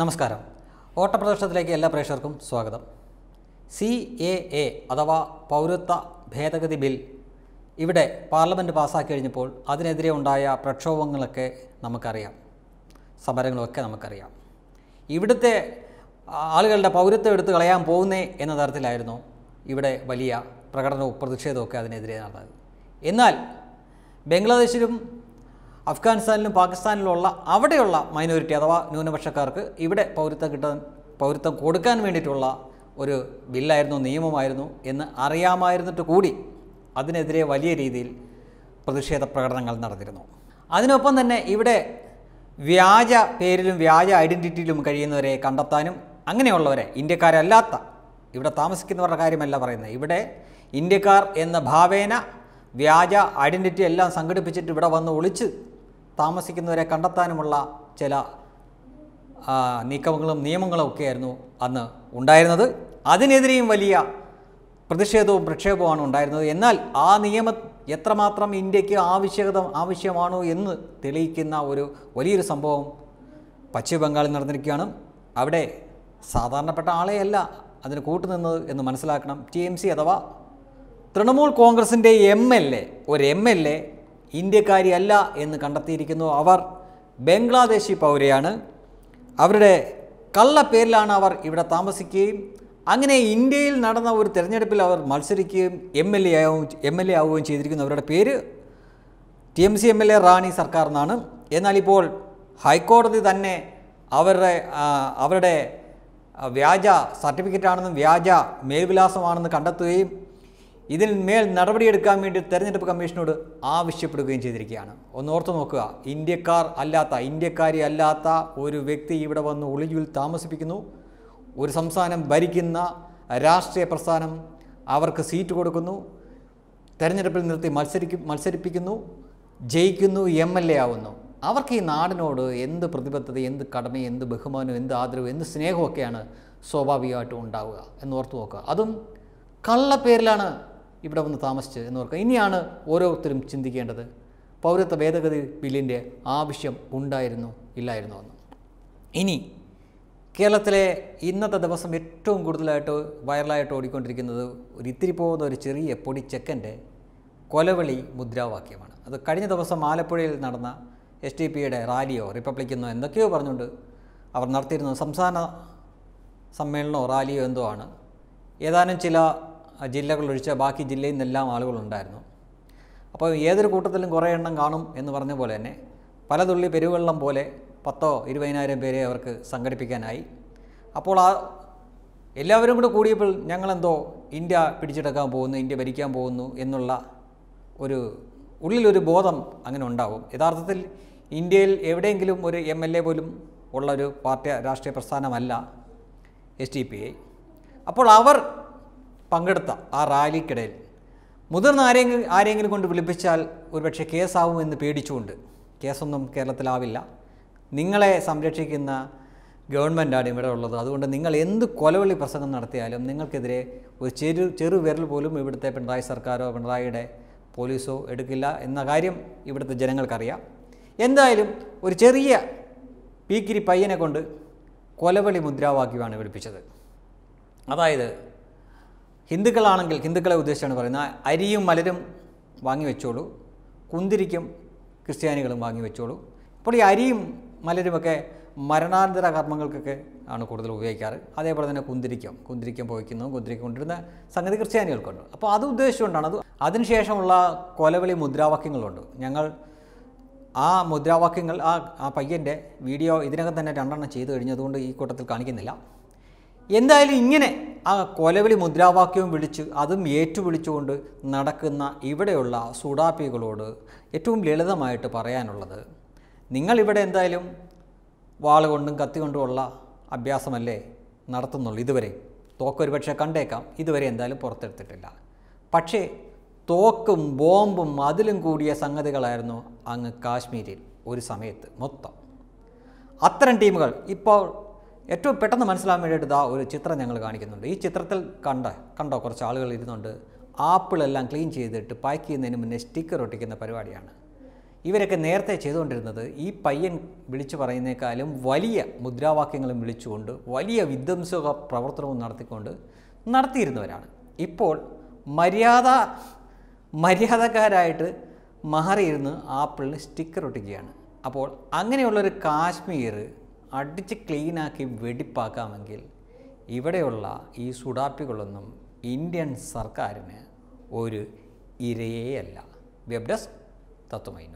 നമസ്കാരം ഓട്ടപ്രദർശനത്തിലേക്ക് എല്ലാ പ്രേക്ഷകർക്കും സ്വാഗതം സി എ എ അഥവാ പൗരത്വ ഭേദഗതി ബിൽ ഇവിടെ പാർലമെൻറ്റ് പാസ്സാക്കി കഴിഞ്ഞപ്പോൾ അതിനെതിരെ ഉണ്ടായ പ്രക്ഷോഭങ്ങളൊക്കെ നമുക്കറിയാം സമരങ്ങളൊക്കെ നമുക്കറിയാം ഇവിടുത്തെ ആളുകളുടെ പൗരത്വം എടുത്തു കളയാൻ പോകുന്നേ എന്ന തരത്തിലായിരുന്നു ഇവിടെ വലിയ പ്രകടനവും പ്രതിഷേധമൊക്കെ അതിനെതിരെ നടന്നത് എന്നാൽ ബംഗ്ലാദേശിലും അഫ്ഗാനിസ്ഥാനിലും പാകിസ്ഥാനിലുമുള്ള അവിടെയുള്ള മൈനോറിറ്റി അഥവാ ന്യൂനപക്ഷക്കാർക്ക് ഇവിടെ പൗരത്വം കിട്ടാൻ പൗരത്വം കൊടുക്കാൻ വേണ്ടിയിട്ടുള്ള ഒരു ബില്ലായിരുന്നു നിയമമായിരുന്നു എന്ന് അറിയാമായിരുന്നിട്ട് കൂടി അതിനെതിരെ വലിയ രീതിയിൽ പ്രതിഷേധ പ്രകടനങ്ങൾ നടന്നിരുന്നു അതിനൊപ്പം തന്നെ ഇവിടെ വ്യാജ പേരിലും വ്യാജ ഐഡൻറ്റിറ്റിയിലും കഴിയുന്നവരെ കണ്ടെത്താനും അങ്ങനെയുള്ളവരെ ഇന്ത്യക്കാരല്ലാത്ത ഇവിടെ താമസിക്കുന്നവരുടെ കാര്യമല്ല പറയുന്നത് ഇവിടെ ഇന്ത്യക്കാർ എന്ന ഭാവേന വ്യാജ ഐഡൻറ്റിറ്റി എല്ലാം സംഘടിപ്പിച്ചിട്ട് ഇവിടെ വന്ന് ഒളിച്ച് താമസിക്കുന്നവരെ കണ്ടെത്താനുമുള്ള ചില നീക്കങ്ങളും നിയമങ്ങളും ഒക്കെയായിരുന്നു അന്ന് ഉണ്ടായിരുന്നത് അതിനെതിരെയും വലിയ പ്രതിഷേധവും പ്രക്ഷേപവുമാണ് ഉണ്ടായിരുന്നത് എന്നാൽ ആ നിയമം എത്രമാത്രം ഇന്ത്യക്ക് ആവശ്യകത ആവശ്യമാണോ എന്ന് തെളിയിക്കുന്ന ഒരു വലിയൊരു സംഭവം പശ്ചിമ ബംഗാളിൽ നടന്നിരിക്കുകയാണ് അവിടെ സാധാരണപ്പെട്ട ആളെയല്ല അതിന് കൂട്ടുനിന്നത് എന്ന് മനസ്സിലാക്കണം ടി എം സി അഥവാ തൃണമൂൽ കോൺഗ്രസിൻ്റെ എം എൽ എ ഒരു എം എൽ എ ഇന്ത്യക്കാരിയല്ല എന്ന് കണ്ടെത്തിയിരിക്കുന്നു അവർ ബംഗ്ലാദേശി പൗരയാണ് അവരുടെ കള്ളപ്പേരിലാണ് അവർ ഇവിടെ താമസിക്കുകയും അങ്ങനെ ഇന്ത്യയിൽ നടന്ന ഒരു തിരഞ്ഞെടുപ്പിൽ അവർ മത്സരിക്കുകയും എം എൽ എ ആവുകയും എം എൽ എ ആവുകയും ചെയ്തിരിക്കുന്നു അവരുടെ പേര് T M C M L A Rani Sarkar എന്നാണ് എന്നാൽ ഇപ്പോൾ ഹൈക്കോടതി തന്നെ അവരുടെ അവരുടെ വ്യാജ സർട്ടിഫിക്കറ്റാണെന്നും വ്യാജ മേൽവിലാസമാണെന്ന് കണ്ടെത്തുകയും ഇതിന്മേൽ നടപടിയെടുക്കാൻ വേണ്ടി തെരഞ്ഞെടുപ്പ് കമ്മീഷനോട് ആവശ്യപ്പെടുകയും ചെയ്തിരിക്കുകയാണ് ഒന്ന് ഓർത്തു നോക്കുക ഇന്ത്യക്കാർ അല്ലാത്ത ഇന്ത്യക്കാരി അല്ലാത്ത ഒരു വ്യക്തി ഇവിടെ വന്ന് ഒളിവിൽ താമസിപ്പിക്കുന്നു ഒരു സംസ്ഥാനം ഭരിക്കുന്ന രാഷ്ട്രീയ പ്രസ്ഥാനം അവർക്ക് സീറ്റ് കൊടുക്കുന്നു തെരഞ്ഞെടുപ്പിൽ നിർത്തി മത്സരിക്കും മത്സരിപ്പിക്കുന്നു ജയിക്കുന്നു എം എൽ എ ആവുന്നു അവർക്ക് ഈ നാടിനോട് എന്ത് പ്രതിബദ്ധത എന്ത് കടമ എന്ത് ബഹുമാനം എന്ത് ആദരവ് എന്ത് സ്നേഹമൊക്കെയാണ് സ്വാഭാവികമായിട്ടും ഉണ്ടാവുക എന്ന് ഓർത്ത് നോക്കുക അതും കള്ളപ്പേരിലാണ് ഇവിടെ വന്ന് താമസിച്ച് എന്ന് ഓർക്കുക ഇനിയാണ് ഓരോരുത്തരും ചിന്തിക്കേണ്ടത് പൗരത്വ ഭേദഗതി ബില്ലിൻ്റെ ആവശ്യം ഉണ്ടായിരുന്നു ഇല്ലായിരുന്നു എന്ന് ഇനി കേരളത്തിലെ ഇന്നത്തെ ദിവസം ഏറ്റവും കൂടുതലായിട്ട് വൈറലായിട്ട് ഓടിക്കൊണ്ടിരിക്കുന്നത് ഒരു ഇത്തിരി പോകുന്ന ഒരു ചെറിയ പൊടിച്ചെക്കൻ്റെ ചെക്കൻ്റെ കൊലവിളി മുദ്രാവാക്യമാണ് അത് കഴിഞ്ഞ ദിവസം ആലപ്പുഴയിൽ നടന്ന എസ് ടി പിയുടെ റാലിയോ റിപ്പബ്ലിക്കെന്നോ എന്തൊക്കെയോ പറഞ്ഞുകൊണ്ട് അവർ നടത്തിയിരുന്ന സംസ്ഥാന സമ്മേളനമോ റാലിയോ എന്തോ ആണ് ഏതാനും ചില ജില്ലകളൊഴിച്ച ബാക്കി ജില്ലയിൽ നിന്നെല്ലാം ആളുകളുണ്ടായിരുന്നു അപ്പോൾ ഏതൊരു കൂട്ടത്തിലും കുറേ എണ്ണം കാണും എന്ന് പറഞ്ഞ പോലെ തന്നെ പല തുള്ളി പെരുവെള്ളം പോലെ പത്തോ ഇരുപതിനായിരം പേരെ അവർക്ക് സംഘടിപ്പിക്കാനായി അപ്പോൾ ആ എല്ലാവരും കൂടെ കൂടിയപ്പോൾ ഞങ്ങളെന്തോ ഇന്ത്യ പിടിച്ചെടുക്കാൻ പോകുന്നു ഇന്ത്യ ഭരിക്കാൻ പോകുന്നു എന്നുള്ള ഒരു ഉള്ളിലൊരു ബോധം അങ്ങനെ ഉണ്ടാവും യഥാർത്ഥത്തിൽ ഇന്ത്യയിൽ എവിടെയെങ്കിലും ഒരു എം എൽ എ പോലും ഉള്ളൊരു പാർട്ടി രാഷ്ട്രീയ പ്രസ്ഥാനമല്ല എസ് ടി പി ഐ അപ്പോൾ അവർ പങ്കെടുത്ത ആ റാലിക്കിടയിൽ മുതിർന്ന ആരെങ്കിലും ആരെങ്കിലും കൊണ്ട് വിളിപ്പിച്ചാൽ ഒരുപക്ഷെ എന്ന് പേടിച്ചുകൊണ്ട് കേസൊന്നും കേരളത്തിലാവില്ല നിങ്ങളെ സംരക്ഷിക്കുന്ന ഗവൺമെൻറ്റാണ് ഇവിടെ ഉള്ളത് അതുകൊണ്ട് നിങ്ങൾ എന്ത് കൊലവിളി പ്രസംഗം നടത്തിയാലും നിങ്ങൾക്കെതിരെ ഒരു ചെറു ചെറു വിരൽ പോലും ഇവിടുത്തെ പിണറായി സർക്കാരോ പിണറായിയുടെ പോലീസോ എടുക്കില്ല എന്ന കാര്യം ഇവിടുത്തെ ജനങ്ങൾക്കറിയാം എന്തായാലും ഒരു ചെറിയ പീക്കിരി പയ്യനെ കൊണ്ട് കൊലവിളി മുദ്രാവാക്യമാണ് വിളിപ്പിച്ചത് അതായത് ഹിന്ദുക്കളാണെങ്കിൽ ഹിന്ദുക്കളെ ഉദ്ദേശിച്ചാണ് പറയുന്നത് അരിയും മലരും വാങ്ങി വെച്ചോളൂ കുന്തിരിക്കും ക്രിസ്ത്യാനികളും വാങ്ങി വെച്ചോളൂ അപ്പോൾ ഈ അരിയും മലരുമൊക്കെ മരണാനന്തര കർമ്മങ്ങൾക്കൊക്കെ ആണ് കൂടുതൽ ഉപയോഗിക്കാറ് അതേപോലെ തന്നെ കുന്തിരിക്കം കുന്തിരിക്കം പോയിക്കുന്നു കുന്തിരിക്കം കൊണ്ടിരുന്ന സംഗതി ക്രിസ്ത്യാനികൾക്കുണ്ട് അപ്പോൾ അത് ഉദ്ദേശിച്ചുകൊണ്ടാണ് അത് അതിനുശേഷമുള്ള കൊലവിളി മുദ്രാവാക്യങ്ങളുണ്ട് ഞങ്ങൾ ആ മുദ്രാവാക്യങ്ങൾ ആ ആ പയ്യൻ്റെ വീഡിയോ ഇതിനകം തന്നെ രണ്ടെണ്ണം ചെയ്തു കഴിഞ്ഞതുകൊണ്ട് ഈ കൂട്ടത്തിൽ കാണിക്കുന്നില്ല എന്തായാലും ഇങ്ങനെ ആ കൊലവിളി മുദ്രാവാക്യവും വിളിച്ച് അതും ഏറ്റുപിടിച്ചുകൊണ്ട് നടക്കുന്ന ഇവിടെയുള്ള സുഡാപ്പികളോട് ഏറ്റവും ലളിതമായിട്ട് പറയാനുള്ളത് നിങ്ങളിവിടെ എന്തായാലും വാൾ കൊണ്ടും കത്തി കൊണ്ടുമുള്ള അഭ്യാസമല്ലേ നടത്തുന്നുള്ളൂ ഇതുവരെ തോക്ക് ഒരു പക്ഷേ കണ്ടേക്കാം ഇതുവരെ എന്തായാലും പുറത്തെടുത്തിട്ടില്ല പക്ഷേ തോക്കും ബോംബും അതിലും കൂടിയ സംഗതികളായിരുന്നു അങ്ങ് കാശ്മീരിൽ ഒരു സമയത്ത് മൊത്തം അത്തരം ടീമുകൾ ഇപ്പോൾ ഏറ്റവും പെട്ടെന്ന് മനസ്സിലാകാൻ വേണ്ടിയിട്ട് ഇതാ ഒരു ചിത്രം ഞങ്ങൾ കാണിക്കുന്നുണ്ട് ഈ ചിത്രത്തിൽ കണ്ട കണ്ടോ കുറച്ച് ആളുകൾ ഇരുന്നുണ്ട് ആപ്പിളെല്ലാം ക്ലീൻ ചെയ്തിട്ട് പാക്ക് ചെയ്യുന്നതിന് മുന്നേ സ്റ്റിക്കർ ഒട്ടിക്കുന്ന പരിപാടിയാണ് ഇവരൊക്കെ നേരത്തെ ചെയ്തുകൊണ്ടിരുന്നത് ഈ പയ്യൻ വിളിച്ചു പറയുന്നേക്കാളും വലിയ മുദ്രാവാക്യങ്ങളും വിളിച്ചുകൊണ്ട് വലിയ വിധ്വംസക പ്രവർത്തനവും നടത്തിക്കൊണ്ട് നടത്തിയിരുന്നവരാണ് ഇപ്പോൾ മര്യാദ മര്യാദക്കാരായിട്ട് മാറിയിരുന്ന് ആപ്പിളിന് സ്റ്റിക്കർ ഒട്ടിക്കുകയാണ് അപ്പോൾ അങ്ങനെയുള്ളൊരു കാശ്മീർ അടിച്ച് ക്ലീനാക്കി വെടിപ്പാക്കാമെങ്കിൽ ഇവിടെയുള്ള ഈ സുഡാപ്പികളൊന്നും ഇന്ത്യൻ സർക്കാരിന് ഒരു ഇരയേയല്ല വെബ് ഡെസ്ക് തത്വമൈ